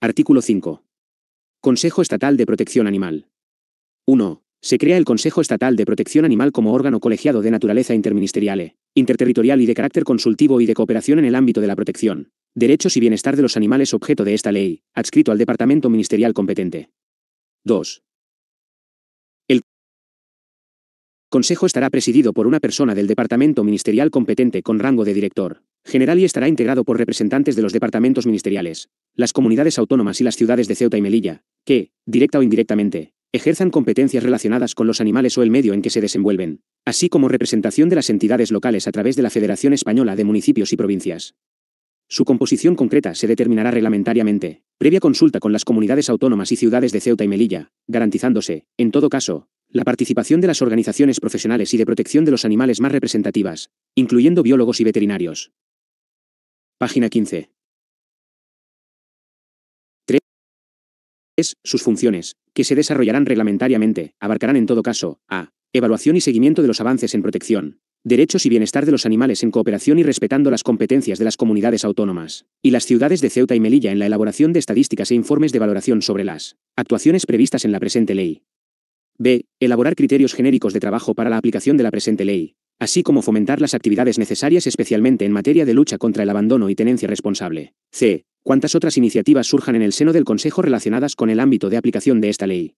Artículo 5. Consejo Estatal de Protección Animal. 1. Se crea el Consejo Estatal de Protección Animal como órgano colegiado de naturaleza interministerial, interterritorial y de carácter consultivo y de cooperación en el ámbito de la protección, derechos y bienestar de los animales objeto de esta ley, adscrito al departamento ministerial competente. 2. El Consejo estará presidido por una persona del departamento ministerial competente con rango de director, general y estará integrado por representantes de los departamentos ministeriales, las comunidades autónomas y las ciudades de Ceuta y Melilla, que, directa o indirectamente, ejerzan competencias relacionadas con los animales o el medio en que se desenvuelven, así como representación de las entidades locales a través de la Federación Española de Municipios y Provincias. Su composición concreta se determinará reglamentariamente, previa consulta con las comunidades autónomas y ciudades de Ceuta y Melilla, garantizándose, en todo caso, la participación de las organizaciones profesionales y de protección de los animales más representativas, incluyendo biólogos y veterinarios. Página 15. 3. Sus funciones, que se desarrollarán reglamentariamente, abarcarán en todo caso a. Evaluación y seguimiento de los avances en protección, derechos y bienestar de los animales en cooperación y respetando las competencias de las comunidades autónomas, y las ciudades de Ceuta y Melilla en la elaboración de estadísticas e informes de valoración sobre las actuaciones previstas en la presente ley. B. Elaborar criterios genéricos de trabajo para la aplicación de la presente ley, así como fomentar las actividades necesarias especialmente en materia de lucha contra el abandono y tenencia responsable. C. Cuántas otras iniciativas surjan en el seno del Consejo relacionadas con el ámbito de aplicación de esta ley.